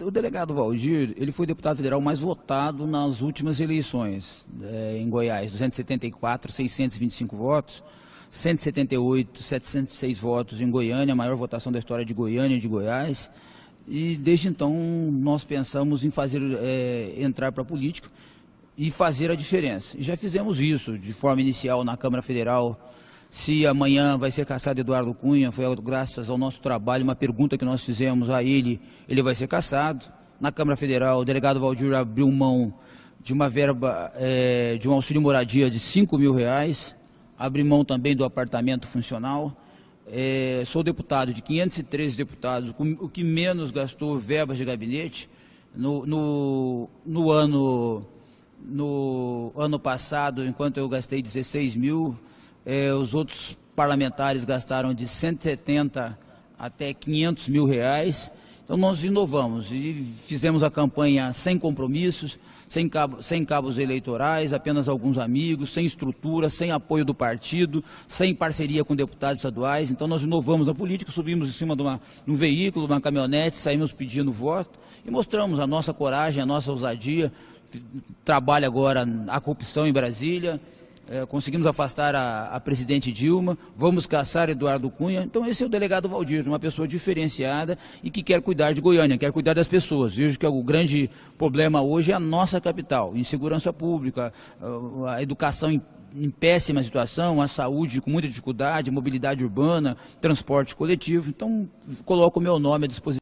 O delegado Valdir, ele foi o deputado federal mais votado nas últimas eleições é, em Goiás, 274, 625 votos, 178, 706 votos em Goiânia, a maior votação da história de Goiânia e de Goiás. E desde então nós pensamos em fazer é, entrar para a política e fazer a diferença. E já fizemos isso de forma inicial na Câmara Federal se amanhã vai ser caçado Eduardo Cunha, foi graças ao nosso trabalho, uma pergunta que nós fizemos a ele, ele vai ser caçado. Na Câmara Federal, o delegado Valdir abriu mão de uma verba, é, de um auxílio moradia de 5 mil reais, abriu mão também do apartamento funcional. É, sou deputado de 513 deputados, o que menos gastou verbas de gabinete. No, no, no, ano, no ano passado, enquanto eu gastei 16 mil, é, os outros parlamentares gastaram de 170 até 500 mil reais. Então nós inovamos e fizemos a campanha sem compromissos, sem, cabo, sem, cabos eleitorais, apenas alguns amigos, sem estrutura, sem apoio do partido, sem parceria com deputados estaduais. Então nós inovamos na política, subimos em cima de, uma, de um veículo, de uma caminhonete, saímos pedindo voto e mostramos a nossa coragem, a nossa ousadia. Trabalha agora a corrupção em Brasília, eh, conseguimos afastar a, a, presidente Dilma, vamos caçar Eduardo Cunha. Então, esse é o delegado Valdir, uma pessoa diferenciada e que quer cuidar de Goiânia, quer cuidar das pessoas. Vejo que é o grande problema hoje é a nossa capital: insegurança pública, eh, a educação em, em péssima situação, a saúde com muita dificuldade, mobilidade urbana, transporte coletivo. Então, coloco o meu nome à disposição.